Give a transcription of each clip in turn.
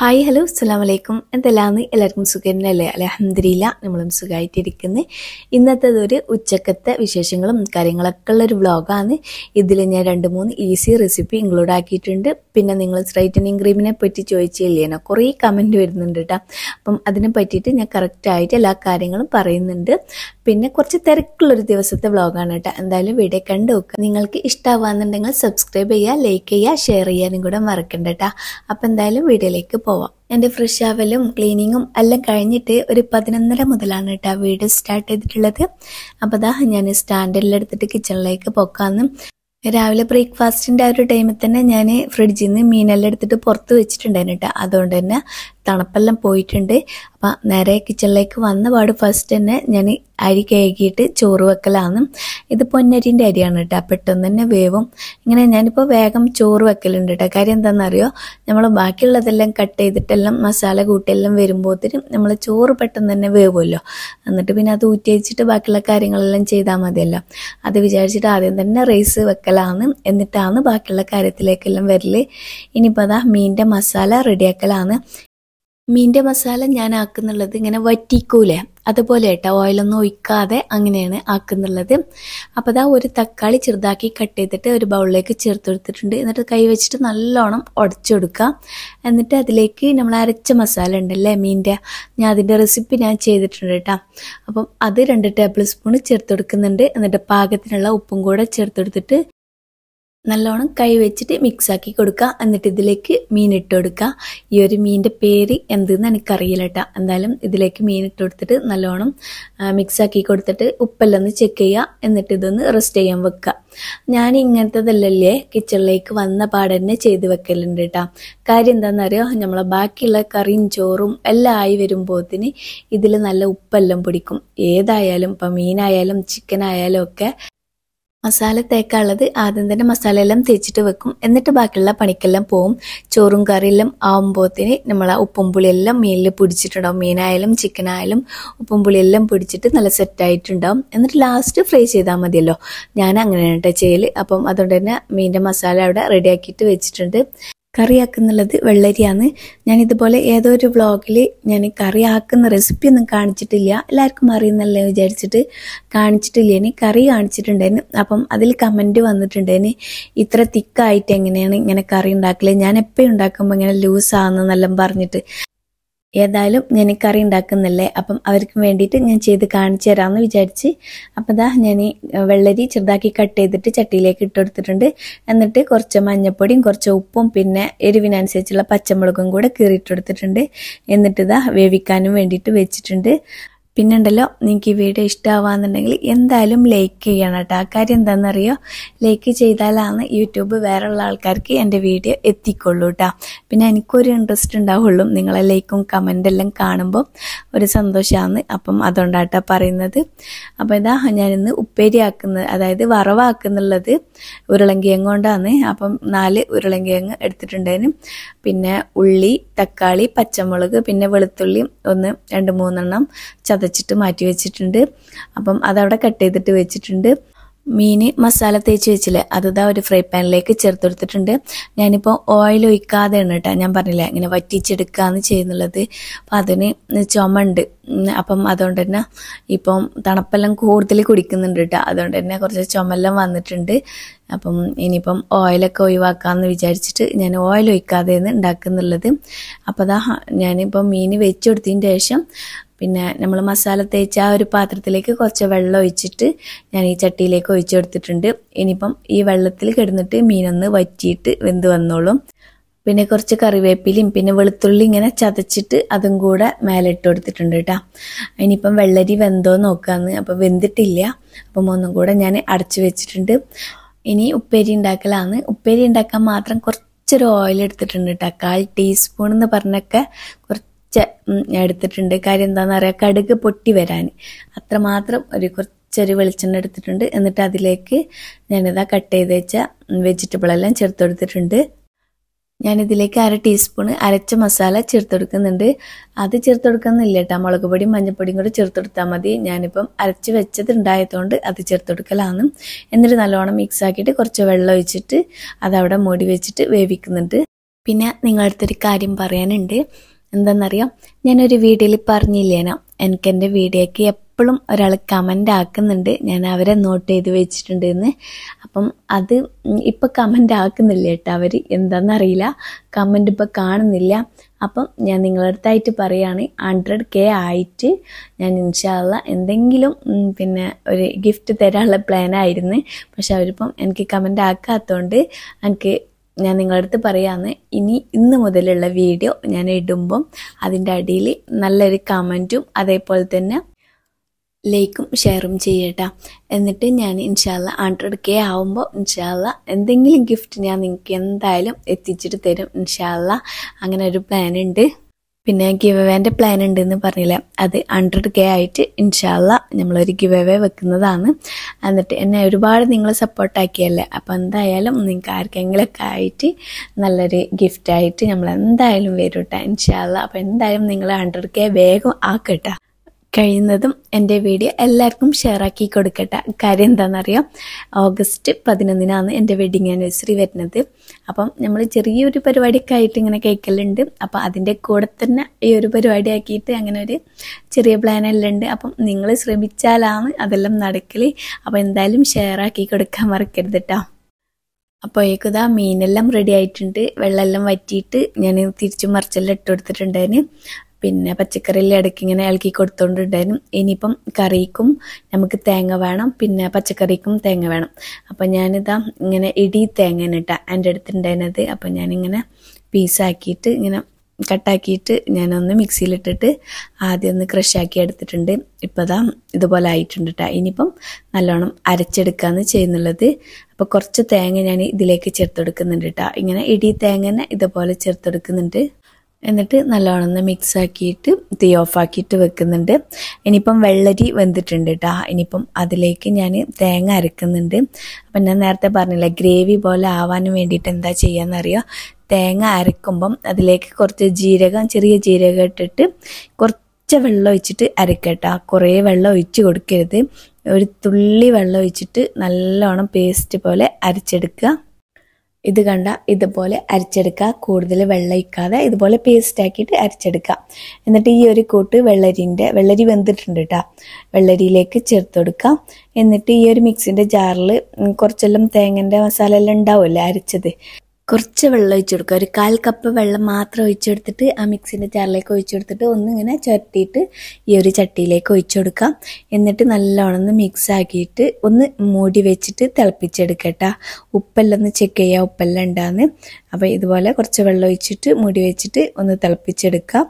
hi hello അസ്സാം വലൈക്കും എന്തെല്ലാന്ന് എല്ലാവർക്കും സുഖന്നല്ലേ അലഹമ്മദില്ല നമ്മളും സുഖമായിട്ടിരിക്കുന്നത് ഒരു ഉച്ചക്കത്തെ വിശേഷങ്ങളും കാര്യങ്ങളൊക്കെ ഉള്ളൊരു വ്ളോഗാണ് ഇതിൽ ഞാൻ രണ്ട് മൂന്ന് ഈസി റെസിപ്പി ഇൻക്ലൂഡ് ആക്കിയിട്ടുണ്ട് പിന്നെ നിങ്ങൾ സ്ട്രൈറ്റനിങ് ക്രീമിനെ പറ്റി ചോദിച്ചില്ലേനോ കുറേ കമൻറ്റ് വരുന്നുണ്ട് കേട്ടോ അപ്പം അതിനെ പറ്റിയിട്ട് ഞാൻ കറക്റ്റായിട്ട് എല്ലാ കാര്യങ്ങളും പറയുന്നുണ്ട് പിന്നെ കുറച്ച് തിരക്കുള്ളൊരു ദിവസത്തെ വ്ളോഗാണ് കേട്ടോ എന്തായാലും വീഡിയോ കണ്ടു നോക്കുക നിങ്ങൾക്ക് ഇഷ്ടമാവാന്നുണ്ടെങ്കിൽ സബ്സ്ക്രൈബ് ചെയ്യുക ലൈക്ക് ചെയ്യുക ഷെയർ ചെയ്യാനും കൂടെ മറക്കണ്ട കേട്ടോ അപ്പം എന്തായാലും വീഡിയോയിലേക്ക് പോവാം എൻ്റെ ഫ്രഷ് ആവലും ക്ലീനിങ്ങും എല്ലാം കഴിഞ്ഞിട്ട് ഒരു പതിനൊന്നര മുതലാണ് കേട്ടോ വീട് സ്റ്റാർട്ട് ചെയ്തിട്ടുള്ളത് അപ്പോൾ അതാ ഞാൻ സ്റ്റാൻഡെല്ലാം എടുത്തിട്ട് കിച്ചണിലേക്ക് പോക്കാന്ന് രാവിലെ ബ്രേക്ക്ഫാസ്റ്റിൻ്റെ ആ ഒരു ടൈമിൽ തന്നെ ഞാൻ ഫ്രിഡ്ജിൽ നിന്ന് മീനെല്ലാം എടുത്തിട്ട് പുറത്ത് വെച്ചിട്ടുണ്ടായിരുന്നു കേട്ടോ അതുകൊണ്ട് തന്നെ തണുപ്പെല്ലാം പോയിട്ടുണ്ട് അപ്പം നേരെ കിച്ചണിലേക്ക് വന്ന പാട് ഫസ്റ്റ് തന്നെ ഞാൻ അരി കഴുകിയിട്ട് ചോറ് വെക്കലാണ് ഇത് പൊന്നരിൻ്റെ അരിയാണ് കേട്ടോ പെട്ടെന്ന് തന്നെ വേവും ഇങ്ങനെ ഞാനിപ്പോൾ വേഗം ചോറ് വെക്കലുണ്ട് കേട്ടോ കാര്യം എന്താണെന്നറിയോ നമ്മൾ ബാക്കിയുള്ളതെല്ലാം കട്ട് ചെയ്തിട്ടെല്ലാം മസാല കൂട്ടിയെല്ലാം വരുമ്പോഴത്തേനും നമ്മൾ ചോറ് പെട്ടെന്ന് തന്നെ വേവുമല്ലോ എന്നിട്ട് പിന്നെ അത് ഊറ്റി വെച്ചിട്ട് ബാക്കിയുള്ള കാര്യങ്ങളെല്ലാം ചെയ്താൽ മതിയല്ലോ അത് വിചാരിച്ചിട്ട് ആദ്യം തന്നെ റൈസ് വെക്കലാണ് എന്നിട്ടാണ് ബാക്കിയുള്ള കാര്യത്തിലേക്കെല്ലാം വരൽ ഇനിയിപ്പോൾ അതാ മീനിൻ്റെ മസാല റെഡിയാക്കലാണ് മീൻ്റെ മസാല ഞാൻ ആക്കുന്നുള്ളത് ഇങ്ങനെ വറ്റിക്കൂലേ അതുപോലെ കേട്ടോ ഓയിലൊന്നും ഒഴിക്കാതെ അങ്ങനെയാണ് ആക്കുന്നുള്ളത് അപ്പോൾ അതാ ഒരു തക്കാളി ചെറുതാക്കി കട്ട് ചെയ്തിട്ട് ഒരു ബൗളിലേക്ക് ചേർത്ത് കൊടുത്തിട്ടുണ്ട് എന്നിട്ട് കൈ വെച്ചിട്ട് നല്ലോണം ഉടച്ചെടുക്കുക എന്നിട്ട് അതിലേക്ക് നമ്മൾ അരച്ച മസാല ഉണ്ടല്ലേ മീൻ്റെ ഞാൻ അതിൻ്റെ റെസിപ്പി ഞാൻ ചെയ്തിട്ടുണ്ട് കേട്ടോ അപ്പം അത് രണ്ട് ടേബിൾ സ്പൂൺ ചേർത്ത് കൊടുക്കുന്നുണ്ട് എന്നിട്ട് പാകത്തിനുള്ള ഉപ്പും കൂടെ ചേർത്ത് കൊടുത്തിട്ട് നല്ലോണം കൈ വെച്ചിട്ട് മിക്സാക്കി കൊടുക്കുക എന്നിട്ട് ഇതിലേക്ക് മീൻ ഇട്ട് കൊടുക്കുക ഈ ഒരു മീനിൻ്റെ പേര് എന്തെന്ന് എനിക്കറിയില്ല കേട്ടോ എന്തായാലും ഇതിലേക്ക് മീൻ ഇട്ട് കൊടുത്തിട്ട് നല്ലോണം മിക്സാക്കി കൊടുത്തിട്ട് ഉപ്പെല്ലാം ചെക്ക് ചെയ്യുക എന്നിട്ട് ഇതൊന്ന് റെസ്റ്റ് ചെയ്യാൻ വെക്കുക ഞാൻ ഇങ്ങനത്തതല്ലല്ലേ കിച്ചണിലേക്ക് വന്ന തന്നെ ചെയ്ത് വെക്കലുണ്ട് കേട്ടോ കാര്യം എന്താണെന്നറിയോ നമ്മളെ ബാക്കിയുള്ള കറിയും ചോറും എല്ലാം ആയി വരുമ്പോഴത്തിന് ഇതിൽ നല്ല ഉപ്പെല്ലാം പിടിക്കും ഏതായാലും ഇപ്പം മീനായാലും ചിക്കൻ ആയാലും ഒക്കെ മസാല തേക്കാനുള്ളത് ആദ്യം തന്നെ എല്ലാം തേച്ചിട്ട് വെക്കും എന്നിട്ട് ബാക്കിയുള്ള പണിക്കെല്ലാം പോവും ചോറും കറിയെല്ലാം ആവുമ്പോഴത്തേന് നമ്മൾ ആ ഉപ്പും പുളിയെല്ലാം മീനിൽ പിടിച്ചിട്ടുണ്ടാവും മീനായാലും ചിക്കനായാലും ഉപ്പും പുളിയെല്ലാം പിടിച്ചിട്ട് നല്ല സെറ്റായിട്ടുണ്ടാവും എന്നിട്ട് ലാസ്റ്റ് ഫ്രൈ ചെയ്താൽ മതിയല്ലോ ഞാൻ അങ്ങനെയാണ് കേട്ടോ ചെയ്യൽ അപ്പം അതുകൊണ്ട് തന്നെ മീനിൻ്റെ മസാല അവിടെ റെഡിയാക്കിയിട്ട് വെച്ചിട്ടുണ്ട് കറിയാക്കുന്നുള്ളത് വെള്ളരിയാണ് ഞാൻ ഇതുപോലെ ഏതോ ഒരു വ്ളോഗിൽ ഞാൻ കറിയാക്കുന്ന റെസിപ്പി ഒന്നും കാണിച്ചിട്ടില്ല എല്ലാവർക്കും അറിയുന്നല്ലേ വിചാരിച്ചിട്ട് കാണിച്ചിട്ടില്ല ഇനി കറി കാണിച്ചിട്ടുണ്ടായിരുന്നു അപ്പം അതിൽ കമൻറ്റ് വന്നിട്ടുണ്ടായിരുന്നു ഇത്ര തിക്കായിട്ട് എങ്ങനെയാണ് ഇങ്ങനെ കറി ഉണ്ടാക്കല് ഞാൻ എപ്പോഴും ഉണ്ടാക്കുമ്പോൾ ഇങ്ങനെ ലൂസാണെന്നെല്ലാം പറഞ്ഞിട്ട് ഏതായാലും ഞാൻ കറി ഉണ്ടാക്കുന്നില്ലേ അപ്പം അവർക്ക് വേണ്ടിയിട്ട് ഞാൻ ചെയ്ത് കാണിച്ചു തരാമെന്ന് വിചാരിച്ച് അപ്പം ദാ ഞാൻ ഈ വെള്ളരി ചെറുതാക്കി കട്ട് ചെയ്തിട്ട് ചട്ടിയിലേക്ക് ഇട്ട് കൊടുത്തിട്ടുണ്ട് എന്നിട്ട് കുറച്ച് മഞ്ഞപ്പൊടിയും കുറച്ച് ഉപ്പും പിന്നെ എരിവിനനുസരിച്ചുള്ള പച്ചമുളകും കൂടെ കീറിയിട്ട് കൊടുത്തിട്ടുണ്ട് എന്നിട്ട് ഇതാ വേവിക്കാനും വേണ്ടിയിട്ട് വെച്ചിട്ടുണ്ട് പിന്നുണ്ടല്ലോ നിങ്ങൾക്ക് ഈ വീഡിയോ ഇഷ്ടമാവാന്നുണ്ടെങ്കിൽ എന്തായാലും ലൈക്ക് ചെയ്യണം കേട്ടോ ആ കാര്യം എന്താണെന്നറിയോ ലൈക്ക് ചെയ്താലാണ് യൂട്യൂബ് വേറെയുള്ള ആൾക്കാർക്ക് എൻ്റെ വീഡിയോ എത്തിക്കൊള്ളൂ കേട്ടോ പിന്നെ എനിക്കൊരു ഇൻട്രസ്റ്റ് ഉണ്ടാവുള്ളൂ നിങ്ങളെ ലൈക്കും കമൻ്റ് എല്ലാം കാണുമ്പോൾ ഒരു സന്തോഷമാണ് അപ്പം അതുകൊണ്ടാട്ടോ പറയുന്നത് അപ്പോൾ ഇതാ ഞാനിന്ന് ഉപ്പേരിയാക്കുന്നത് അതായത് വറവാക്കുന്നുള്ളത് ഉരുളങ്കിഴങ്ങ് കൊണ്ടാണ് അപ്പം നാല് ഉരുളങ്കിയങ്ങ് എടുത്തിട്ടുണ്ടായിരുന്നു പിന്നെ ഉള്ളി തക്കാളി പച്ചമുളക് പിന്നെ വെളുത്തുള്ളി ഒന്ന് രണ്ട് മൂന്നെണ്ണം ചത വെച്ചിട്ട് മാറ്റി വെച്ചിട്ടുണ്ട് അപ്പം അതവിടെ കട്ട് ചെയ്തിട്ട് വെച്ചിട്ടുണ്ട് മീൻ മസാല തേച്ച് വെച്ചില്ലേ അതിതാ ഒരു ഫ്രൈ പാനിലേക്ക് ചേർത്ത് കൊടുത്തിട്ടുണ്ട് ഞാനിപ്പോൾ ഓയിൽ ആണ് കേട്ടോ ഞാൻ പറഞ്ഞില്ല ഇങ്ങനെ വറ്റിച്ചെടുക്കാന്ന് ചെയ്യുന്നുള്ളത് അപ്പം അതിന് ചുമണ്ട് അപ്പം അതുകൊണ്ട് തന്നെ ഇപ്പം തണുപ്പെല്ലാം കൂടുതൽ കുടിക്കുന്നുണ്ട് കേട്ടോ അതുകൊണ്ട് തന്നെ കുറച്ച് ചുമല്ലാം വന്നിട്ടുണ്ട് അപ്പം ഇനിയിപ്പം ഓയിലൊക്കെ ഒഴിവാക്കാമെന്ന് വിചാരിച്ചിട്ട് ഞാൻ ഓയിൽ ഒഴിക്കാതെയാണ് ഉണ്ടാക്കുന്നുള്ളത് അപ്പോൾ അതാ ഞാനിപ്പം മീൻ വെച്ച് കൊടുത്തതിന് ശേഷം പിന്നെ നമ്മൾ മസാല തേച്ച ആ ഒരു പാത്രത്തിലേക്ക് കുറച്ച് വെള്ളം ഒഴിച്ചിട്ട് ഞാൻ ഈ ചട്ടിയിലേക്ക് ഒഴിച്ചു കൊടുത്തിട്ടുണ്ട് ഇനിയിപ്പം ഈ വെള്ളത്തിൽ കിടന്നിട്ട് മീനൊന്ന് വറ്റിയിട്ട് വെന്ത് വന്നോളും പിന്നെ കുറച്ച് കറിവേപ്പിലയും പിന്നെ വെളുത്തുള്ളി ഇങ്ങനെ ചതച്ചിട്ട് അതും കൂടെ മേലെ ഇട്ട് കൊടുത്തിട്ടുണ്ട് കേട്ടോ ഇനിയിപ്പം വെള്ളരി വെന്തോ നോക്കാന്ന് അപ്പം വെന്തിട്ടില്ല അപ്പം ഒന്നും കൂടെ ഞാൻ അടച്ചു വെച്ചിട്ടുണ്ട് ഇനി ഉപ്പേരി ഉണ്ടാക്കലാണ് ഉപ്പേരി ഉണ്ടാക്കാൻ മാത്രം കുറച്ചൊരു ഓയിൽ എടുത്തിട്ടുണ്ട് കേട്ടോ കാൽ ടീസ്പൂൺ എന്ന് പറഞ്ഞൊക്കെ കുറച്ച് എടുത്തിട്ടുണ്ട് കാര്യം എന്താണെന്ന് പറയുക കടുക് പൊട്ടി വരാൻ അത്രമാത്രം ഒരു കുറച്ചൊരു വെളിച്ചെണ്ണ എടുത്തിട്ടുണ്ട് എന്നിട്ട് അതിലേക്ക് ഞാനിതാ കട്ട് ചെയ്ത് വെച്ച വെജിറ്റബിൾ എല്ലാം ചേർത്ത് കൊടുത്തിട്ടുണ്ട് ഞാനിതിലേക്ക് അര ടീസ്പൂൺ അരച്ച മസാല ചേർത്ത് കൊടുക്കുന്നുണ്ട് അത് ചേർത്ത് കൊടുക്കുന്നില്ല കേട്ടോ മുളക് പൊടിയും മഞ്ഞപ്പൊടിയും കൂടെ ചേർത്ത് കൊടുത്താൽ മതി ഞാനിപ്പം അരച്ച് വെച്ചത് ഉണ്ടായതുകൊണ്ട് അത് ചേർത്ത് കൊടുക്കലാണ് എന്നിട്ട് നല്ലോണം മിക്സ് ആക്കിയിട്ട് കുറച്ച് വെള്ളം ഒഴിച്ചിട്ട് അതവിടെ മൂടി വെച്ചിട്ട് വേവിക്കുന്നുണ്ട് പിന്നെ നിങ്ങളടുത്തൊരു കാര്യം പറയാനുണ്ട് എന്താണെന്നറിയാം ഞാനൊരു വീഡിയോയിൽ പറഞ്ഞില്ലേന എനിക്ക് എൻ്റെ വീഡിയോയ്ക്ക് എപ്പോഴും ഒരാൾ കമൻ്റ് ആക്കുന്നുണ്ട് ഞാൻ അവരെ നോട്ട് ചെയ്ത് വെച്ചിട്ടുണ്ട് എന്ന് അപ്പം അത് ഇപ്പം കമൻ്റ് ആക്കുന്നില്ല കേട്ടോ അവർ എന്താണെന്നറിയില്ല കമൻ്റ് ഇപ്പം കാണുന്നില്ല അപ്പം ഞാൻ നിങ്ങളുടെ അടുത്തായിട്ട് പറയുകയാണ് ഹൺഡ്രഡ് കെ ആയിട്ട് ഞാൻ ഇൻഷാല്ല എന്തെങ്കിലും പിന്നെ ഒരു ഗിഫ്റ്റ് തരാനുള്ള പ്ലാനായിരുന്നു പക്ഷെ അവരിപ്പം എനിക്ക് കമൻ്റ് ആക്കാത്തതുകൊണ്ട് എനിക്ക് ഞാൻ നിങ്ങളുടെ അടുത്ത് പറയാമെന്ന് ഇനി ഇന്ന് മുതലുള്ള വീഡിയോ ഞാൻ ഇടുമ്പം അതിൻ്റെ അടിയിൽ നല്ലൊരു കമൻറ്റും അതേപോലെ തന്നെ ലൈക്കും ഷെയറും ചെയ്യട്ടാ എന്നിട്ട് ഞാൻ ഇൻഷാല്ല ഹൺഡ്രഡ് കെ ആവുമ്പോൾ ഇൻഷാല്ല എന്തെങ്കിലും ഗിഫ്റ്റ് ഞാൻ നിങ്ങൾക്ക് എന്തായാലും എത്തിച്ചിട്ട് തരും ഇൻഷാല്ല അങ്ങനെ ഒരു പ്ലാൻ ഉണ്ട് പിന്നെ ഗിവ് അവേൻ്റെ പ്ലാൻ ഉണ്ടെന്ന് പറഞ്ഞില്ല അത് ഹൺഡ്രഡ് കെ ആയിട്ട് ഇൻഷാല്ല നമ്മളൊരു ഗിവ് അവേ വെക്കുന്നതാണ് എന്നിട്ട് എന്നെ ഒരുപാട് നിങ്ങൾ സപ്പോർട്ടാക്കിയല്ലേ അപ്പോൾ എന്തായാലും നിങ്ങൾക്ക് ആർക്കെങ്കിലൊക്കെ ആയിട്ട് നല്ലൊരു ഗിഫ്റ്റായിട്ട് നമ്മൾ എന്തായാലും വരും കേട്ടോ ഇൻഷാല്ല അപ്പോൾ എന്തായാലും നിങ്ങൾ ഹൺഡ്രഡ് കെ വേഗം ആക്കട്ടോ കഴിയുന്നതും എൻ്റെ വീഡിയോ എല്ലാവർക്കും ഷെയർ ആക്കി കൊടുക്കട്ടെ കാര്യം എന്താണെന്നറിയാം ഓഗസ്റ്റ് പതിനൊന്നിനാണ് എൻ്റെ വെഡിങ് ആനിവേഴ്സറി വരുന്നത് അപ്പം നമ്മൾ ചെറിയൊരു പരിപാടിയൊക്കെ ആയിട്ട് ഇങ്ങനെ കേൾക്കലുണ്ട് അപ്പം അതിൻ്റെ കൂടെ തന്നെ ഈ ഒരു പരിപാടി ആക്കിയിട്ട് അങ്ങനെ ഒരു ചെറിയ പ്ലാനെല്ലാം ഉണ്ട് അപ്പം നിങ്ങൾ ശ്രമിച്ചാലാണ് അതെല്ലാം നടക്കൽ അപ്പം എന്തായാലും ഷെയർ ആക്കി കൊടുക്കാൻ മറക്കരുത് കേട്ടോ അപ്പോൾ ഏകദാ മീനെല്ലാം റെഡി ആയിട്ടുണ്ട് വെള്ളമെല്ലാം വറ്റിയിട്ട് ഞാൻ തിരിച്ചും മറിച്ചെല്ലാം ഇട്ട് കൊടുത്തിട്ടുണ്ടായിരുന്നു പിന്നെ പച്ചക്കറിയിൽ ഇടയ്ക്ക് ഇങ്ങനെ ഇളക്കി കൊടുത്തോണ്ടിട്ടായിരുന്നു ഇനിയിപ്പം കറിക്കും നമുക്ക് തേങ്ങ വേണം പിന്നെ പച്ചക്കറിക്കും തേങ്ങ വേണം അപ്പം ഞാനിതാ ഇങ്ങനെ ഇടി തേങ്ങ ഇട്ടാ എൻ്റെ അടുത്തുണ്ടായിരുന്നത് അപ്പം ഞാനിങ്ങനെ പീസാക്കിയിട്ട് ഇങ്ങനെ കട്ടാക്കിയിട്ട് ഞാനൊന്ന് മിക്സിയിലിട്ടിട്ട് ആദ്യം ഒന്ന് ക്രഷാക്കി എടുത്തിട്ടുണ്ട് ഇപ്പോൾ ഇതാ ഇതുപോലെ ആയിട്ടുണ്ട് കേട്ടോ ഇനിയിപ്പം നല്ലോണം അരച്ചെടുക്കാന്ന് ചെയ്യുന്നുള്ളത് അപ്പോൾ കുറച്ച് തേങ്ങ ഞാൻ ഇതിലേക്ക് ചേർത്തെടുക്കുന്നുണ്ട് കേട്ടോ ഇങ്ങനെ ഇടി തേങ്ങനെ ഇതുപോലെ ചേർത്തെടുക്കുന്നുണ്ട് എന്നിട്ട് നല്ലോണം ഒന്ന് മിക്സ് ആക്കിയിട്ട് തീ ഓഫാക്കിയിട്ട് വെക്കുന്നുണ്ട് ഇനിയിപ്പം വെള്ളരി വെന്തിട്ടുണ്ട് കേട്ടോ ഇനിയിപ്പം അതിലേക്ക് ഞാൻ തേങ്ങ അരക്കുന്നുണ്ട് അപ്പം ഞാൻ നേരത്തെ പറഞ്ഞില്ല ഗ്രേവി പോലെ ആവാൻ വേണ്ടിയിട്ട് എന്താ ചെയ്യാന്നറിയോ തേങ്ങ അരക്കുമ്പം അതിലേക്ക് കുറച്ച് ജീരകം ചെറിയ ജീരകം ഇട്ടിട്ട് കുറച്ച് വെള്ളം ഒഴിച്ചിട്ട് അരക്കട്ട കുറേ വെള്ളം ഒഴിച്ച് കൊടുക്കരുത് ഒരു തുള്ളി വെള്ളം ഒഴിച്ചിട്ട് നല്ലോണം പേസ്റ്റ് പോലെ അരച്ചെടുക്കുക ഇത് കണ്ട ഇതുപോലെ അരച്ചെടുക്കുക കൂടുതൽ വെള്ളം ഇക്കാതെ ഇതുപോലെ പേസ്റ്റ് ആക്കിയിട്ട് അരച്ചെടുക്കുക എന്നിട്ട് ഈ ഒരു കൂട്ട് വെള്ളരിൻ്റെ വെള്ളരി വെന്തിട്ടുണ്ട് കേട്ടോ വെള്ളരിയിലേക്ക് ചേർത്ത് കൊടുക്കുക എന്നിട്ട് ഈ ഒരു മിക്സിൻ്റെ ജാറിൽ കുറച്ചെല്ലാം തേങ്ങൻ്റെ മസാല എല്ലാം ഉണ്ടാവുമല്ലേ അരച്ചത് കുറച്ച് വെള്ളം ഒഴിച്ചു കൊടുക്കുക ഒരു കാൽ കപ്പ് വെള്ളം മാത്രം ഒഴിച്ചെടുത്തിട്ട് ആ മിക്സിൻ്റെ ജാറിലേക്ക് ഒഴിച്ചെടുത്തിട്ട് ഒന്നിങ്ങനെ ചുരട്ടിയിട്ട് ഈ ഒരു ചട്ടിയിലേക്ക് ഒഴിച്ചു കൊടുക്കാം എന്നിട്ട് നല്ലോണം ഒന്ന് മിക്സ് ആക്കിയിട്ട് ഒന്ന് മൂടി വെച്ചിട്ട് തിളപ്പിച്ചെടുക്കട്ട ഉപ്പെല്ലാം ഒന്ന് ചെക്ക് ചെയ്യുക ഉപ്പെല്ലാം ഉണ്ടാന്ന് അപ്പോൾ ഇതുപോലെ കുറച്ച് വെള്ളം ഒഴിച്ചിട്ട് മൂടി വെച്ചിട്ട് ഒന്ന് തിളപ്പിച്ചെടുക്കാം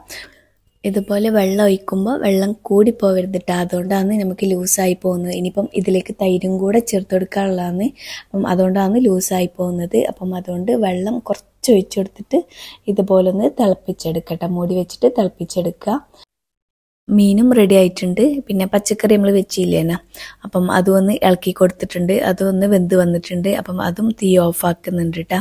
ഇതുപോലെ വെള്ളം ഒഴിക്കുമ്പോൾ വെള്ളം കൂടി കേട്ടോ അതുകൊണ്ടാണ് നമുക്ക് ലൂസായി പോകുന്നത് ഇനിയിപ്പം ഇതിലേക്ക് തൈരും കൂടെ ചേർത്ത് കൊടുക്കാനുള്ളതാണ് അപ്പം അതുകൊണ്ടാണ് ലൂസായി പോകുന്നത് അപ്പം അതുകൊണ്ട് വെള്ളം കുറച്ച് ഒഴിച്ചു കൊടുത്തിട്ട് ഇതുപോലെ ഒന്ന് തിളപ്പിച്ചെടുക്കട്ടെ മൂടി വെച്ചിട്ട് തിളപ്പിച്ചെടുക്കുക മീനും റെഡി ആയിട്ടുണ്ട് പിന്നെ പച്ചക്കറി നമ്മൾ വെച്ചില്ലേന അപ്പം അതും ഒന്ന് ഇളക്കി കൊടുത്തിട്ടുണ്ട് അതും ഒന്ന് വെന്ത് വന്നിട്ടുണ്ട് അപ്പം അതും തീ ഓഫ് കേട്ടോ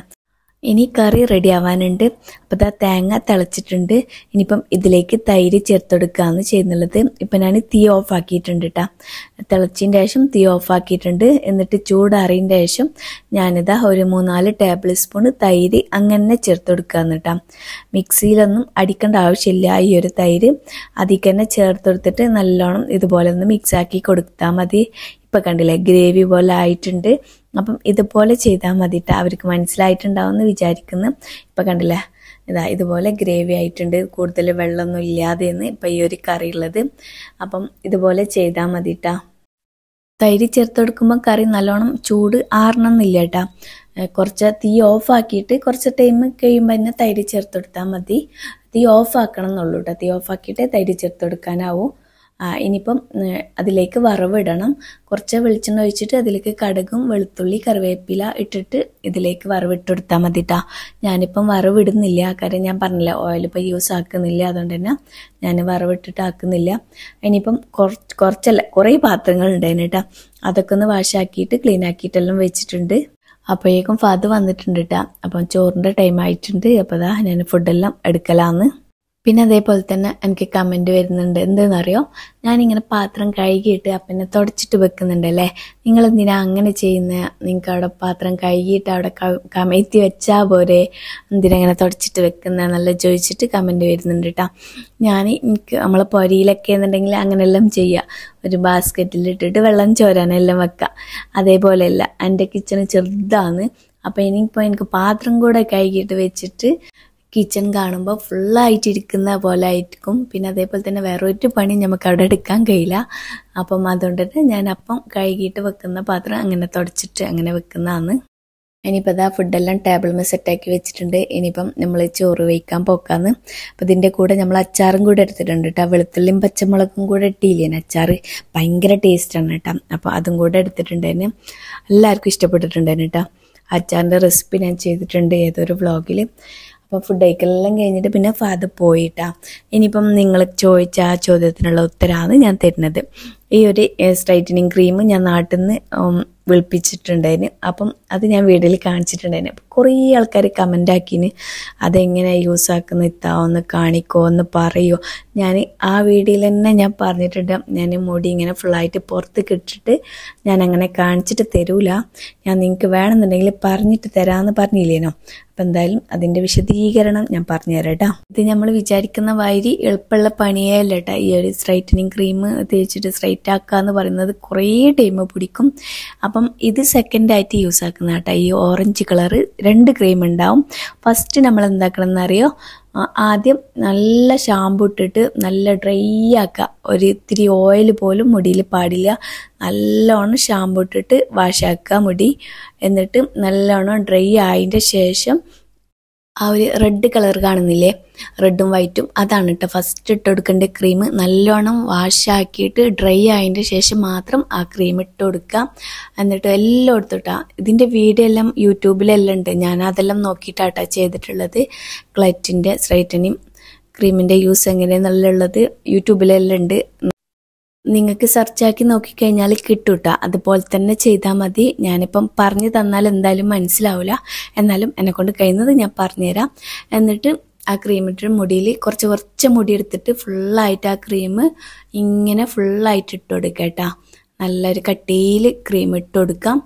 ഇനി കറി റെഡി ആവാനുണ്ട് അപ്പോൾ ഇതാ തേങ്ങ തിളച്ചിട്ടുണ്ട് ഇനിയിപ്പം ഇതിലേക്ക് തൈര് ചേർത്തെടുക്കുകയാണ് ചെയ്യുന്നുള്ളത് ഇപ്പം ഞാൻ തീ ഓഫ് ആക്കിയിട്ടുണ്ട് കേട്ടോ തിളച്ചതിൻ്റെ ശേഷം തീ ഓഫ് ആക്കിയിട്ടുണ്ട് എന്നിട്ട് ചൂടാറിയതിൻ്റെ ശേഷം ഞാനിതാ ഒരു മൂന്നാല് ടേബിൾ സ്പൂൺ തൈര് അങ്ങനെ ചേർത്തെടുക്കുകയാണ് കേട്ടോ മിക്സിയിലൊന്നും അടിക്കേണ്ട ആവശ്യമില്ല ഈ ഒരു തൈര് അതിക്കന്നെ തന്നെ ചേർത്തെടുത്തിട്ട് നല്ലോണം ഇതുപോലെ ഒന്ന് മിക്സാക്കി കൊടുത്താൽ മതി ഇപ്പം കണ്ടില്ലേ ഗ്രേവി പോലെ ആയിട്ടുണ്ട് അപ്പം ഇതുപോലെ ചെയ്താൽ മതിയിട്ട് അവർക്ക് മനസ്സിലായിട്ടുണ്ടാവുമെന്ന് വിചാരിക്കുന്നു ഇപ്പം കണ്ടില്ലേ ഇതാ ഇതുപോലെ ഗ്രേവി ആയിട്ടുണ്ട് കൂടുതൽ വെള്ളമൊന്നും ഇല്ലാതെയെന്ന് ഇപ്പം ഈ ഒരു കറി ഉള്ളത് അപ്പം ഇതുപോലെ ചെയ്താൽ മതിട്ടാ തൈര് ചേർത്ത് കൊടുക്കുമ്പോൾ കറി നല്ലോണം ചൂട് ആറണമെന്നില്ല കേട്ടാ കുറച്ച് തീ ഓഫാക്കിയിട്ട് കുറച്ച് ടൈം കഴിയുമ്പോൾ തന്നെ തൈര് ചേർത്ത് കൊടുത്താൽ മതി തീ ഓഫാക്കണം എന്നുള്ളൂ കേട്ടോ തീ ഓഫാക്കിയിട്ട് തൈര് ചേർത്ത് കൊടുക്കാനാവും ഇനിയിപ്പം അതിലേക്ക് വറവിടണം കുറച്ച് വെളിച്ചെണ്ണ ഒഴിച്ചിട്ട് അതിലേക്ക് കടകും വെളുത്തുള്ളി കറിവേപ്പില ഇട്ടിട്ട് ഇതിലേക്ക് വറവിട്ട് കൊടുത്താൽ മതി കേട്ടോ ഞാനിപ്പം വറവിടുന്നില്ല കാര്യം ഞാൻ പറഞ്ഞില്ല ഓയിൽ യൂസ് ആക്കുന്നില്ല അതുകൊണ്ട് തന്നെ ഞാൻ വറവിട്ടിട്ട് ആക്കുന്നില്ല ഇനിയിപ്പം കുറച്ച് കുറച്ചല്ല കുറേ പാത്രങ്ങളുണ്ടായിരുന്നു കേട്ടോ അതൊക്കെ ഒന്ന് വാഷാക്കിയിട്ട് ക്ലീൻ ആക്കിയിട്ടെല്ലാം വെച്ചിട്ടുണ്ട് അപ്പോഴേക്കും ഫാദ് വന്നിട്ടുണ്ട് കേട്ടോ അപ്പം ചോറിൻ്റെ ടൈം ആയിട്ടുണ്ട് അപ്പോൾ ഞാൻ ഫുഡെല്ലാം എടുക്കലാന്ന് പിന്നെ അതേപോലെ തന്നെ എനിക്ക് കമൻറ്റ് വരുന്നുണ്ട് എന്തെന്നറിയോ ഞാനിങ്ങനെ പാത്രം കഴുകിയിട്ട് അപ്പം തുടച്ചിട്ട് വെക്കുന്നുണ്ടല്ലേ നിങ്ങൾ എന്തിനാ അങ്ങനെ ചെയ്യുന്ന നിങ്ങൾക്ക് അവിടെ പാത്രം കഴുകിയിട്ട് അവിടെ കമഴ്ത്തി വെച്ചാൽ പോരെ എന്തിനങ്ങനെ തുടച്ചിട്ട് വെക്കുന്നതെന്നല്ല ചോദിച്ചിട്ട് കമൻറ്റ് വരുന്നുണ്ട് കേട്ടോ ഞാൻ എനിക്ക് നമ്മൾ പൊരിയിലൊക്കെ എന്നുണ്ടെങ്കിൽ അങ്ങനെയെല്ലാം ചെയ്യുക ഒരു ബാസ്ക്കറ്റിൽ ഇട്ടിട്ട് വെള്ളം ചോരാനെല്ലാം വെക്കുക അതേപോലെയല്ല എൻ്റെ കിച്ചണ് ചെറുതാണ് അപ്പോൾ ഇനിയിപ്പോൾ എനിക്ക് പാത്രം കൂടെ കഴുകിയിട്ട് വെച്ചിട്ട് കിച്ചൺ കാണുമ്പോൾ ഫുള്ളായിട്ട് ഇരിക്കുന്ന പോലെ ആയിരിക്കും പിന്നെ അതേപോലെ തന്നെ വേറൊരു പണി നമുക്ക് അവിടെ എടുക്കാൻ കഴിയില്ല അപ്പം അതുകൊണ്ടിട്ട് ഞാൻ അപ്പം കഴുകിയിട്ട് വെക്കുന്ന പാത്രം അങ്ങനെ തുടച്ചിട്ട് അങ്ങനെ വെക്കുന്നതാണ് ഇനിയിപ്പോൾ അതാ ഫുഡെല്ലാം മേ സെറ്റാക്കി വെച്ചിട്ടുണ്ട് ഇനിയിപ്പം നമ്മൾ ചോറ് വയ്ക്കാൻ പോക്കാന്ന് അപ്പം ഇതിൻ്റെ കൂടെ നമ്മൾ അച്ചാറും കൂടെ എടുത്തിട്ടുണ്ട് കേട്ടോ വെളുത്തുള്ളിയും പച്ചമുളകും കൂടെ ഇട്ടില്ലേ അച്ചാർ ഭയങ്കര ടേസ്റ്റാണ് കേട്ടോ അപ്പോൾ അതും കൂടെ എടുത്തിട്ടുണ്ടേന് എല്ലാവർക്കും ഇഷ്ടപ്പെട്ടിട്ടുണ്ടായിരുന്നു കേട്ടോ അച്ചാറിൻ്റെ റെസിപ്പി ഞാൻ ചെയ്തിട്ടുണ്ട് ഏതൊരു വ്ളോഗിൽ അപ്പോൾ ഫുഡ് കഴിക്കലെല്ലാം കഴിഞ്ഞിട്ട് പിന്നെ ഫാദർ പോയിട്ടാ ഇനിയിപ്പം നിങ്ങൾ ചോദിച്ച ആ ചോദ്യത്തിനുള്ള ഉത്തരമാണ് ഞാൻ തരുന്നത് ഈ ഒരു സ്ട്രൈറ്റനിങ് ക്രീം ഞാൻ നാട്ടിൽ നിന്ന് വിളിപ്പിച്ചിട്ടുണ്ടായിന് അപ്പം അത് ഞാൻ വീട്ടിൽ കാണിച്ചിട്ടുണ്ടായിന് അപ്പം കുറേ ആൾക്കാർ കമൻ്റ് ആക്കിന് അതെങ്ങനെ യൂസ് ആക്കുന്ന ഇത്താവെന്ന് കാണിക്കോ ഒന്ന് പറയുമോ ഞാൻ ആ വീഡിയോയിൽ തന്നെ ഞാൻ പറഞ്ഞിട്ടുണ്ട് ഞാൻ മുടി ഇങ്ങനെ ഫുള്ളായിട്ട് പുറത്ത് കിട്ടിട്ട് ഞാൻ അങ്ങനെ കാണിച്ചിട്ട് തരൂല ഞാൻ നിങ്ങൾക്ക് വേണമെന്നുണ്ടെങ്കിൽ പറഞ്ഞിട്ട് തരാമെന്ന് പറഞ്ഞില്ലേനോ അപ്പം എന്തായാലും അതിൻ്റെ വിശദീകരണം ഞാൻ പറഞ്ഞുതരാം കേട്ടോ ഇത് നമ്മൾ വിചാരിക്കുന്ന വാരി എളുപ്പമുള്ള പണിയേ കേട്ടോ ഈ ഒരു സ്ട്രൈറ്റനിങ് ക്രീം തേച്ചിട്ട് സ്ട്രൈറ്റ് ആക്കുക എന്ന് പറയുന്നത് കുറേ ടൈം പിടിക്കും അപ്പം ഇത് സെക്കൻഡായിട്ട് യൂസ് ആക്കുന്ന കേട്ടോ ഈ ഓറഞ്ച് കളറ് രണ്ട് ക്രീം ഉണ്ടാവും ഫസ്റ്റ് നമ്മൾ എന്താക്കണം എന്നറിയോ ആദ്യം നല്ല ഷാമ്പു ഇട്ടിട്ട് നല്ല ഡ്രൈ ആക്കുക ഒരു ഇത്തിരി ഓയിൽ പോലും മുടിയിൽ പാടില്ല നല്ലോണം ഷാമ്പു ഇട്ടിട്ട് വാഷാക്കുക മുടി എന്നിട്ട് നല്ലോണം ഡ്രൈ ആയതിൻ്റെ ശേഷം ആ ഒരു റെഡ് കളർ കാണുന്നില്ലേ റെഡും വൈറ്റും അതാണ് കേട്ടോ ഫസ്റ്റ് ഇട്ട് കൊടുക്കേണ്ട ക്രീം നല്ലോണം വാഷാക്കിയിട്ട് ഡ്രൈ ആയതിൻ്റെ ശേഷം മാത്രം ആ ക്രീം ഇട്ട് കൊടുക്കുക എന്നിട്ട് എല്ലാം എടുത്തിട്ടാ ഇതിൻ്റെ വീഡിയോ എല്ലാം യൂട്യൂബിലെല്ലാം ഉണ്ട് ഞാൻ അതെല്ലാം നോക്കിയിട്ടാട്ടാ ചെയ്തിട്ടുള്ളത് ക്ലൈറ്റിൻ്റെ സ്ട്രൈറ്റനിങ് ക്രീമിൻ്റെ യൂസ് എങ്ങനെയാണെന്നുള്ളത് യൂട്യൂബിലെല്ലാം ഉണ്ട് നിങ്ങൾക്ക് ആക്കി നോക്കിക്കഴിഞ്ഞാൽ കിട്ടും കേട്ടോ അതുപോലെ തന്നെ ചെയ്താൽ മതി ഞാനിപ്പം പറഞ്ഞു തന്നാൽ എന്തായാലും മനസ്സിലാവില്ല എന്നാലും എന്നെക്കൊണ്ട് കഴിയുന്നത് ഞാൻ പറഞ്ഞുതരാം എന്നിട്ട് ആ ക്രീമിട്ട് മുടിയിൽ കുറച്ച് കുറച്ച് മുടി എടുത്തിട്ട് ഫുള്ളായിട്ട് ആ ക്രീം ഇങ്ങനെ ഫുള്ളായിട്ട് ഇട്ട് കൊടുക്കുക കേട്ടോ നല്ലൊരു കട്ടിയിൽ ക്രീം ഇട്ട് കൊടുക്കാം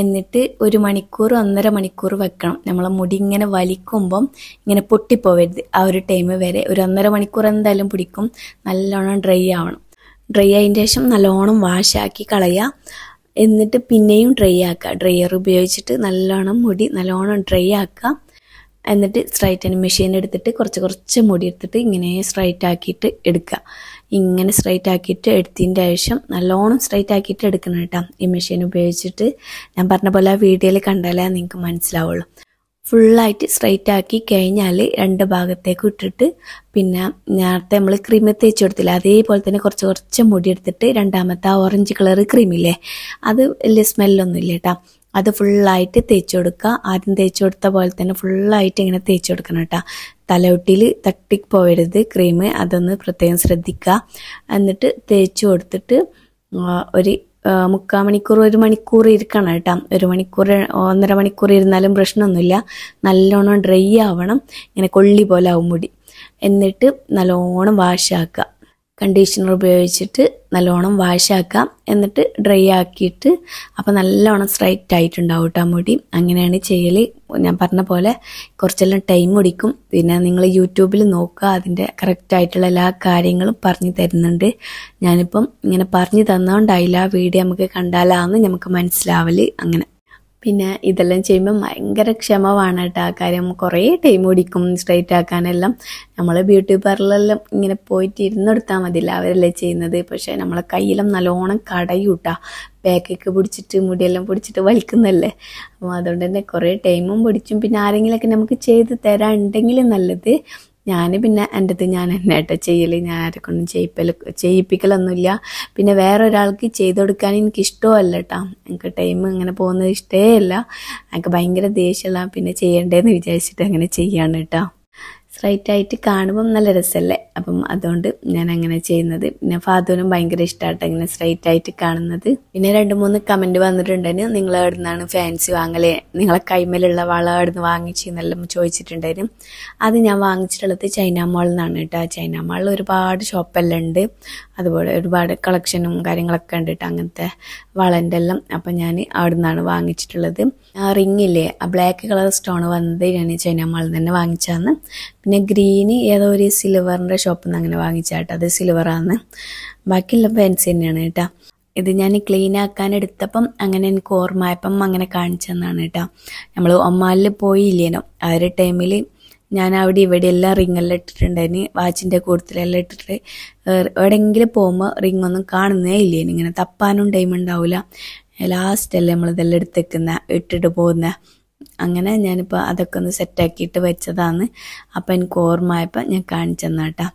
എന്നിട്ട് ഒരു മണിക്കൂർ ഒന്നര മണിക്കൂർ വെക്കണം നമ്മളെ മുടി ഇങ്ങനെ വലിക്കുമ്പം ഇങ്ങനെ പൊട്ടിപ്പോവരുത് ആ ഒരു ടൈം വരെ ഒരു ഒന്നര മണിക്കൂർ എന്തായാലും പിടിക്കും നല്ലോണം ഡ്രൈ ആവണം ഡ്രൈ ആയതിന് ശേഷം നല്ലോണം വാഷാക്കി കളയുക എന്നിട്ട് പിന്നെയും ഡ്രൈ ആക്കുക ഡ്രയർ ഉപയോഗിച്ചിട്ട് നല്ലോണം മുടി നല്ലോണം ഡ്രൈ ആക്കുക എന്നിട്ട് സ്ട്രൈറ്റനിങ് മെഷീൻ എടുത്തിട്ട് കുറച്ച് കുറച്ച് മുടി എടുത്തിട്ട് ഇങ്ങനെ സ്ട്രൈറ്റ് ആക്കിയിട്ട് എടുക്കുക ഇങ്ങനെ സ്ട്രൈറ്റ് ആക്കിയിട്ട് എടുത്തതിൻ്റെ ആവശ്യം നല്ലോണം സ്ട്രൈറ്റ് ആക്കിയിട്ട് എടുക്കണം കേട്ടോ ഈ മെഷീൻ ഉപയോഗിച്ചിട്ട് ഞാൻ പറഞ്ഞ പോലെ ആ വീഡിയോയിൽ കണ്ടാലേ നിങ്ങൾക്ക് മനസ്സിലാവുള്ളൂ ഫുള്ളായിട്ട് സ്ട്രൈറ്റ് ആക്കി കഴിഞ്ഞാൽ രണ്ട് ഭാഗത്തേക്ക് ഇട്ടിട്ട് പിന്നെ നേരത്തെ നമ്മൾ ക്രീം തേച്ച് കൊടുത്തില്ല അതേപോലെ തന്നെ കുറച്ച് കുറച്ച് മുടി എടുത്തിട്ട് രണ്ടാമത്തെ ആ ഓറഞ്ച് കളർ ക്രീമില്ലേ അത് വലിയ ഇല്ല കേട്ടോ അത് ഫുള്ളായിട്ട് തേച്ച് കൊടുക്കുക ആദ്യം തേച്ച് കൊടുത്ത പോലെ തന്നെ ഫുള്ളായിട്ട് ഇങ്ങനെ തേച്ച് കൊടുക്കണം കേട്ടോ തലയൊട്ടിയിൽ തട്ടിപ്പോയരുത് ക്രീം അതൊന്ന് പ്രത്യേകം ശ്രദ്ധിക്കുക എന്നിട്ട് തേച്ച് കൊടുത്തിട്ട് ഒരു മുക്കാൽ മണിക്കൂർ ഒരു മണിക്കൂർ ഇരിക്കണം കേട്ടോ ഒരു മണിക്കൂർ ഒന്നര മണിക്കൂർ ഇരുന്നാലും പ്രശ്നമൊന്നുമില്ല നല്ലോണം ഡ്രൈ ആവണം ഇങ്ങനെ കൊള്ളി പോലെ ആവും മുടി എന്നിട്ട് നല്ലോണം വാഷാക്കുക കണ്ടീഷണർ ഉപയോഗിച്ചിട്ട് നല്ലോണം വാഷാക്കാം എന്നിട്ട് ഡ്രൈ ആക്കിയിട്ട് അപ്പോൾ നല്ലോണം സ്ട്രൈറ്റ് ആയിട്ടുണ്ടാവും കേട്ടോ മുടി അങ്ങനെയാണ് ചെയ്യൽ ഞാൻ പറഞ്ഞ പോലെ കുറച്ചെല്ലാം ടൈം ഒടിക്കും പിന്നെ നിങ്ങൾ യൂട്യൂബിൽ നോക്കുക അതിൻ്റെ കറക്റ്റായിട്ടുള്ള എല്ലാ കാര്യങ്ങളും പറഞ്ഞു തരുന്നുണ്ട് ഞാനിപ്പം ഇങ്ങനെ പറഞ്ഞു തന്നുകൊണ്ടായില്ല വീഡിയോ നമുക്ക് കണ്ടാലാന്ന് നമുക്ക് മനസ്സിലാവല് അങ്ങനെ പിന്നെ ഇതെല്ലാം ചെയ്യുമ്പോൾ ഭയങ്കര ക്ഷമമാണ് കേട്ടോ ആ കാര്യം കുറേ ടൈം ഓടിക്കും സ്ട്രൈറ്റ് ആക്കാനെല്ലാം നമ്മൾ ബ്യൂട്ടി പാർലറിലും ഇങ്ങനെ പോയിട്ട് ഇരുന്നെടുത്താൽ മതിയില്ല അവരല്ലേ ചെയ്യുന്നത് പക്ഷേ നമ്മളെ കയ്യിലും നല്ലോണം കടയൂട്ടാ പാക്കൊക്കെ പിടിച്ചിട്ട് മുടിയെല്ലാം പിടിച്ചിട്ട് വലിക്കുന്നല്ലേ അപ്പോൾ അതുകൊണ്ട് തന്നെ കുറേ ടൈമും പിടിച്ചും പിന്നെ ആരെങ്കിലുമൊക്കെ നമുക്ക് ചെയ്ത് തരാൻ നല്ലത് ഞാൻ പിന്നെ എൻ്റെ അത് ഞാൻ എന്നെ ഏട്ടാ ചെയ്യൽ ഞാൻ ആരെ ചെയ്യിപ്പൽ ചെയ്യിപ്പിക്കലൊന്നുമില്ല പിന്നെ വേറെ ചെയ്ത് കൊടുക്കാൻ എനിക്ക് ഇഷ്ടമല്ല കേട്ടോ എനിക്ക് ടൈം ഇങ്ങനെ പോകുന്നത് ഇഷ്ടേ അല്ല എനിക്ക് ഭയങ്കര ദേഷ്യമുള്ള പിന്നെ ചെയ്യണ്ടേന്ന് വിചാരിച്ചിട്ട് അങ്ങനെ ചെയ്യാണ് കേട്ടോ സ്ട്രൈറ്റ് ആയിട്ട് കാണുമ്പം നല്ല രസമല്ലേ അപ്പം അതുകൊണ്ട് ഞാൻ അങ്ങനെ ചെയ്യുന്നത് പിന്നെ ഫാദറിനും ഭയങ്കര ഇഷ്ടമായിട്ട് ഇങ്ങനെ സ്ട്രൈറ്റ് ആയിട്ട് കാണുന്നത് പിന്നെ രണ്ട് മൂന്ന് കമൻറ്റ് വന്നിട്ടുണ്ടായിരുന്നു നിങ്ങൾ എവിടെ നിന്നാണ് ഫാൻസി വാങ്ങലേ നിങ്ങളെ കൈമേലുള്ള വള എവിടെ നിന്ന് വാങ്ങിച്ചെന്നെല്ലാം ചോദിച്ചിട്ടുണ്ടായിരുന്നു അത് ഞാൻ വാങ്ങിച്ചിട്ടുള്ളത് ചൈന മാളിൽ നിന്നാണ് കേട്ടോ ചൈന മാളിൽ ഒരുപാട് ഷോപ്പെല്ലാം ഉണ്ട് അതുപോലെ ഒരുപാട് കളക്ഷനും കാര്യങ്ങളൊക്കെ കണ്ടിട്ട് അങ്ങനത്തെ വളൻ്റെ എല്ലാം അപ്പം ഞാൻ അവിടെ നിന്നാണ് വാങ്ങിച്ചിട്ടുള്ളത് ആ റിങ്ങില്ലേ ആ ബ്ലാക്ക് കളർ സ്റ്റോൺ വന്നത് ഞാൻ ചൈനമാളിൽ തന്നെ വാങ്ങിച്ചാന്ന് പിന്നെ ഗ്രീന് ഏതോ ഒരു സിൽവറിൻ്റെ ഷോപ്പിൽ നിന്ന് അങ്ങനെ വാങ്ങിച്ചാട്ടോ അത് സിൽവറാണ് ബാക്കിയുള്ള പെൻസ് തന്നെയാണ് കേട്ടോ ഇത് ഞാൻ ക്ലീൻ ആക്കാൻ എടുത്തപ്പം അങ്ങനെ എനിക്ക് ഓർമ്മയപ്പം അങ്ങനെ കാണിച്ചു കേട്ടോ നമ്മൾ ഒമാലിൽ പോയില്ലേനോ ആ ഒരു ടൈമിൽ ഞാൻ അവിടെ ഇവിടെ എല്ലാം റിങ്ങെല്ലാം ഇട്ടിട്ടുണ്ടായിന് വാച്ചിൻ്റെ കൂടുതലെല്ലാം ഇട്ടിട്ട് എവിടെയെങ്കിലും പോകുമ്പോൾ റിംഗ് ഒന്നും കാണുന്നേ ഇല്ല ഇങ്ങനെ തപ്പാനും ടൈം ഉണ്ടാവില്ല ലാസ്റ്റല്ലേ നമ്മളിതെല്ലാം എടുത്തേക്കുന്ന ഇട്ടിട്ട് പോകുന്ന അങ്ങനെ ഞാനിപ്പോൾ അതൊക്കെ ഒന്ന് സെറ്റാക്കിയിട്ട് വെച്ചതാണ് അപ്പം എനിക്ക് ഓർമ്മയപ്പോൾ ഞാൻ കാണിച്ചെന്നാട്ടാ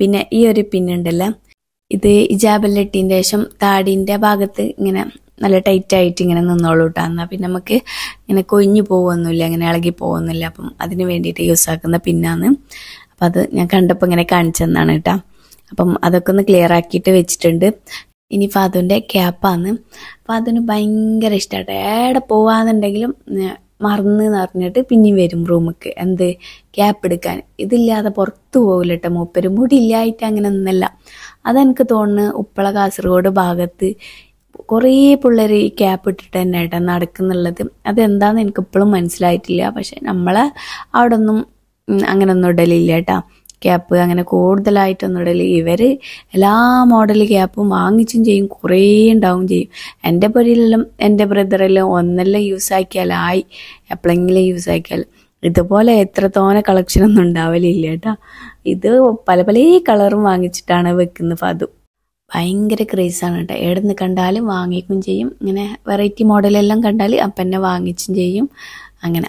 പിന്നെ ഈ ഒരു പിന്നുണ്ടല്ലോ ഇത് ഇജാബല്ലെട്ടിൻ്റെ ശേഷം താടിൻ്റെ ഭാഗത്ത് ഇങ്ങനെ നല്ല ആയിട്ട് ഇങ്ങനെ നിന്നോളൂ കേട്ടോ എന്നാൽ പിന്നെ നമുക്ക് ഇങ്ങനെ കൊഞ്ഞു പോകുമൊന്നുമില്ല അങ്ങനെ ഇളകി പോകുന്നില്ല അപ്പം അതിന് വേണ്ടിയിട്ട് യൂസ് ആക്കുന്ന പിന്നാന്ന് അപ്പം അത് ഞാൻ കണ്ടപ്പോൾ ഇങ്ങനെ കാണിച്ചെന്നാണ് കേട്ടോ അപ്പം അതൊക്കെ ഒന്ന് ക്ലിയർ ആക്കിയിട്ട് വെച്ചിട്ടുണ്ട് ഇനി ഫാദുവിൻ്റെ ക്യാപ്പാണ് അതിന് ഭയങ്കര ഇഷ്ടമായിട്ട് ഏടെ പോവാന്നുണ്ടെങ്കിലും മറന്ന് എന്ന് പറഞ്ഞിട്ട് പിന്നെയും വരും റൂമിക്ക് എന്ത് ക്യാപ്പ് എടുക്കാൻ ഇതില്ലാതെ പുറത്ത് പോകില്ല കേട്ടോ മൂപ്പര് മുടി ഇല്ലായിട്ട് അങ്ങനെ ഒന്നല്ല അതെനിക്ക് തോന്നുന്നു ഉപ്പള കാസർഗോഡ് ഭാഗത്ത് കുറേ പിള്ളേർ ഈ ക്യാപ്പ് ഇട്ടിട്ട് തന്നെ ഏട്ടാ നടക്കുന്നുള്ളത് അതെന്താണെന്ന് എനിക്ക് ഇപ്പോഴും മനസ്സിലായിട്ടില്ല പക്ഷെ നമ്മളെ അവിടെ ഒന്നും അങ്ങനെ ഒന്നും ഇടലില്ല കേട്ടോ ക്യാപ്പ് അങ്ങനെ കൂടുതലായിട്ടൊന്നും ഇടല് ഇവർ എല്ലാ മോഡൽ ക്യാപ്പും വാങ്ങിച്ചും ചെയ്യും കുറേ ഉണ്ടാവും ചെയ്യും എൻ്റെ പൊരിയിലെല്ലാം എൻ്റെ ബ്രദറെല്ലാം ഒന്നെല്ലാം യൂസ് ആക്കിയാലായി എപ്പോഴെങ്കിലും യൂസ് ആക്കിയാൽ ഇതുപോലെ എത്രത്തോനെ കളക്ഷൻ കളക്ഷനൊന്നും ഉണ്ടാവലില്ല കേട്ടോ ഇത് പല പല കളറും വാങ്ങിച്ചിട്ടാണ് വെക്കുന്നത് അതും ഭയങ്കര ക്രേസാണ് കേട്ടോ എവിടെ നിന്ന് കണ്ടാലും വാങ്ങിക്കും ചെയ്യും ഇങ്ങനെ വെറൈറ്റി മോഡലെല്ലാം കണ്ടാൽ അപ്പം തന്നെ വാങ്ങിച്ചും ചെയ്യും അങ്ങനെ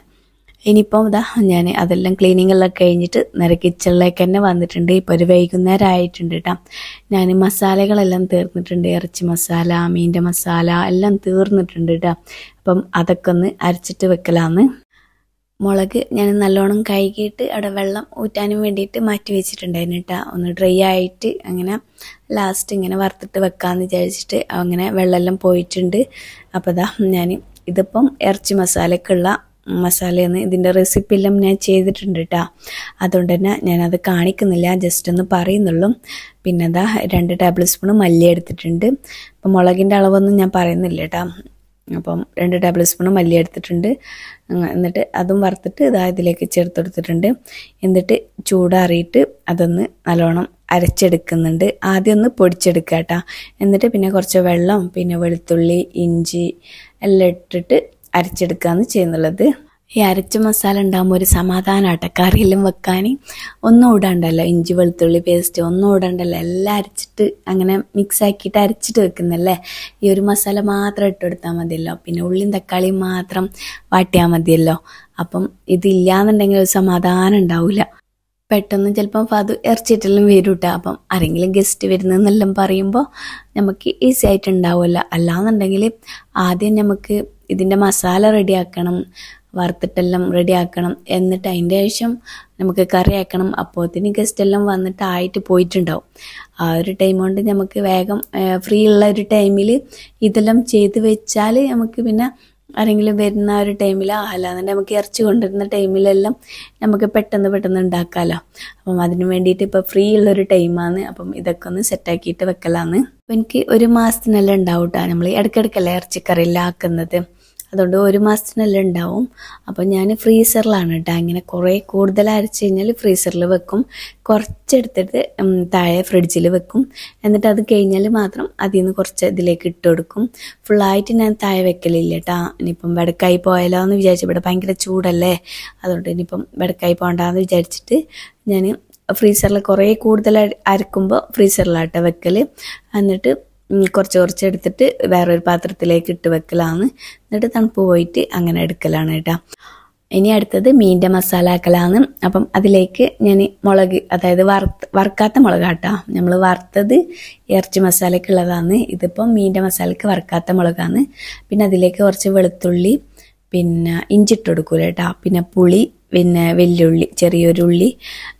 ഇനിയിപ്പം ഇതാ ഞാൻ അതെല്ലാം ക്ലീനിങ്ങെല്ലാം കഴിഞ്ഞിട്ട് നേരെ കിച്ചണിലേക്ക് തന്നെ വന്നിട്ടുണ്ട് ഇപ്പോൾ ഒരു വൈകുന്നേരം ആയിട്ടുണ്ട് കേട്ടോ ഞാൻ മസാലകളെല്ലാം തീർന്നിട്ടുണ്ട് ഇറച്ചി മസാല മീൻ്റെ മസാല എല്ലാം തീർന്നിട്ടുണ്ട് കേട്ടോ അപ്പം അതൊക്കെ ഒന്ന് അരച്ചിട്ട് വെക്കലാന്ന് മുളക് ഞാൻ നല്ലോണം കഴുകിയിട്ട് അവിടെ വെള്ളം ഊറ്റാനും വേണ്ടിയിട്ട് മാറ്റി വെച്ചിട്ടുണ്ടായിരുന്നു കേട്ടോ ഒന്ന് ഡ്രൈ ആയിട്ട് അങ്ങനെ ലാസ്റ്റ് ഇങ്ങനെ വറുത്തിട്ട് വെക്കാമെന്ന് വിചാരിച്ചിട്ട് അങ്ങനെ വെള്ളമെല്ലാം പോയിട്ടുണ്ട് അപ്പോൾ ഇതാ ഞാൻ ഇതിപ്പം ഇറച്ചി മസാലക്കുള്ള മസാലയെന്ന് ഇതിൻ്റെ റെസിപ്പിയെല്ലാം ഞാൻ ചെയ്തിട്ടുണ്ട് കേട്ടോ അതുകൊണ്ട് തന്നെ ഞാനത് കാണിക്കുന്നില്ല ജസ്റ്റ് ഒന്ന് പറയുന്നുള്ളൂ പിന്നെ അതാ രണ്ട് ടേബിൾ സ്പൂൺ മല്ലി എടുത്തിട്ടുണ്ട് ഇപ്പം മുളകിൻ്റെ അളവൊന്നും ഞാൻ പറയുന്നില്ല കേട്ടോ അപ്പം രണ്ട് ടേബിൾ സ്പൂൺ മല്ലി എടുത്തിട്ടുണ്ട് എന്നിട്ട് അതും വറുത്തിട്ട് ഇതാ ഇതിലേക്ക് ചേർത്തെടുത്തിട്ടുണ്ട് എന്നിട്ട് ചൂടാറിയിട്ട് അതൊന്ന് നല്ലോണം അരച്ചെടുക്കുന്നുണ്ട് ആദ്യം ഒന്ന് പൊടിച്ചെടുക്കുക കേട്ടോ എന്നിട്ട് പിന്നെ കുറച്ച് വെള്ളം പിന്നെ വെളുത്തുള്ളി ഇഞ്ചി എല്ലാം ഇട്ടിട്ട് അരച്ചെടുക്കുകയാണ് ചെയ്യുന്നുള്ളത് ഈ അരച്ച മസാല ഉണ്ടാകുമ്പോൾ ഒരു സമാധാനമാട്ടെ കറിയെല്ലാം വെക്കാൻ ഒന്നും ഇടണ്ടല്ലോ ഇഞ്ചി വെളുത്തുള്ളി പേസ്റ്റ് ഒന്നും ഇടണ്ടല്ലോ എല്ലാം അരച്ചിട്ട് അങ്ങനെ മിക്സ് ആക്കിയിട്ട് അരച്ചിട്ട് വെക്കുന്നല്ലേ ഈ ഒരു മസാല മാത്രം ഇട്ട് കൊടുത്താൽ മതിയല്ലോ പിന്നെ ഉള്ളിയും തക്കാളിയും മാത്രം വാട്ടിയാൽ മതിയല്ലോ അപ്പം ഇതില്ലാന്നുണ്ടെങ്കിൽ ഒരു സമാധാനം ഉണ്ടാവില്ല പെട്ടെന്ന് ചിലപ്പം അത് ഇറച്ചിട്ടെല്ലാം വരും കേട്ടോ അപ്പം ആരെങ്കിലും ഗസ്റ്റ് വരുന്നതെന്നെല്ലാം പറയുമ്പോൾ നമുക്ക് ഈസി ആയിട്ട് ഉണ്ടാവുമല്ലോ അല്ലാന്നുണ്ടെങ്കിൽ ആദ്യം നമുക്ക് ഇതിൻ്റെ മസാല റെഡിയാക്കണം വറുത്തിട്ടെല്ലാം റെഡി ആക്കണം എന്നിട്ട് അതിൻ്റെ ശേഷം നമുക്ക് കറി ആക്കണം അപ്പോഴത്തേന് ഗസ്റ്റ് എല്ലാം വന്നിട്ട് ആയിട്ട് പോയിട്ടുണ്ടാവും ആ ഒരു ടൈം കൊണ്ട് നമുക്ക് വേഗം ഫ്രീ ഉള്ള ഒരു ടൈമിൽ ഇതെല്ലാം ചെയ്ത് വെച്ചാൽ നമുക്ക് പിന്നെ ആരെങ്കിലും വരുന്ന ഒരു ടൈമിൽ അല്ലാതെ നമുക്ക് ഇറച്ചി കൊണ്ടുവരുന്ന ടൈമിലെല്ലാം നമുക്ക് പെട്ടെന്ന് പെട്ടെന്ന് ഉണ്ടാക്കാമല്ലോ അപ്പം അതിന് വേണ്ടിയിട്ട് ഇപ്പോൾ ഫ്രീ ഉള്ളൊരു ടൈമാണ് അപ്പം ഇതൊക്കെ ഒന്ന് സെറ്റാക്കിയിട്ട് വെക്കലാന്ന് അപ്പം എനിക്ക് ഒരു മാസത്തിനെല്ലാം ഉണ്ടാവും കേട്ടോ നമ്മൾ ഇടയ്ക്കിടയ്ക്കല്ലേ ഇറച്ചിക്കറിയെല്ലാം ആക്കുന്നത് അതുകൊണ്ട് ഒരു മാസത്തിനെല്ലാം ഉണ്ടാവും അപ്പോൾ ഞാൻ ഫ്രീസറിലാണ് കേട്ടോ അങ്ങനെ കുറേ കൂടുതൽ അരച്ച് കഴിഞ്ഞാൽ ഫ്രീസറിൽ വെക്കും കുറച്ചെടുത്തിട്ട് താഴെ ഫ്രിഡ്ജിൽ വെക്കും എന്നിട്ട് അത് കഴിഞ്ഞാൽ മാത്രം അതിൽ നിന്ന് കുറച്ച് ഇതിലേക്ക് ഇട്ട് കൊടുക്കും ഫുള്ളായിട്ട് ഞാൻ താഴെ വെക്കലില്ല കേട്ടോ ഇനിയിപ്പം വെടക്കായി പോയാലോ എന്ന് വിചാരിച്ചു ഇവിടെ ഭയങ്കര ചൂടല്ലേ അതുകൊണ്ട് ഇനിയിപ്പം വെടക്കായി പോകണ്ടെന്ന് വിചാരിച്ചിട്ട് ഞാൻ ഫ്രീസറിൽ കുറേ കൂടുതൽ അരക്കുമ്പോൾ ഫ്രീസറിലാട്ടോ വെക്കൽ എന്നിട്ട് കുറച്ച് കുറച്ച് എടുത്തിട്ട് വേറൊരു പാത്രത്തിലേക്ക് ഇട്ട് വെക്കലാന്ന് എന്നിട്ട് തണുപ്പ് പോയിട്ട് അങ്ങനെ എടുക്കലാണ് കേട്ടോ ഇനി അടുത്തത് മീൻ്റെ മസാല ആക്കലാണ് അപ്പം അതിലേക്ക് ഞാൻ മുളക് അതായത് വറുത്ത് വറുക്കാത്ത മുളക് കേട്ടോ നമ്മൾ വറുത്തത് ഇറച്ചി മസാലയ്ക്ക് ഉള്ളതാണ് ഇതിപ്പം മീൻ്റെ മസാലയ്ക്ക് വറുക്കാത്ത മുളകാണ് പിന്നെ അതിലേക്ക് കുറച്ച് വെളുത്തുള്ളി പിന്നെ ഇഞ്ചിട്ട് കൊടുക്കൂല കേട്ടോ പിന്നെ പുളി പിന്നെ വെല്ലുള്ളി ചെറിയൊരു ഉള്ളി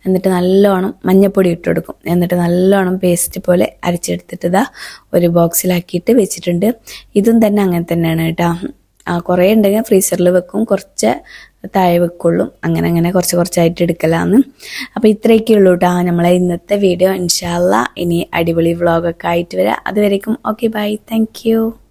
എന്നിട്ട് നല്ലോണം മഞ്ഞപ്പൊടി ഇട്ട് കൊടുക്കും എന്നിട്ട് നല്ലോണം പേസ്റ്റ് പോലെ അരച്ചെടുത്തിട്ട് ഇതാ ഒരു ബോക്സിലാക്കിയിട്ട് വെച്ചിട്ടുണ്ട് ഇതും തന്നെ അങ്ങനെ തന്നെയാണ് കേട്ടോ കുറേ ഉണ്ടെങ്കിൽ ഫ്രീസറിൽ വെക്കും കുറച്ച് താഴെ വെക്കുള്ളൂ അങ്ങനെ അങ്ങനെ കുറച്ച് കുറച്ചായിട്ട് എടുക്കലാന്ന് അപ്പോൾ ഇത്രയൊക്കെ ഉള്ളൂ കേട്ടോ നമ്മളെ ഇന്നത്തെ വീഡിയോ ഇൻഷാല്ല ഇനി അടിപൊളി വ്ളോഗൊക്കെ ആയിട്ട് വരാം അതുവരേക്കും ഓക്കെ ബൈ താങ്ക്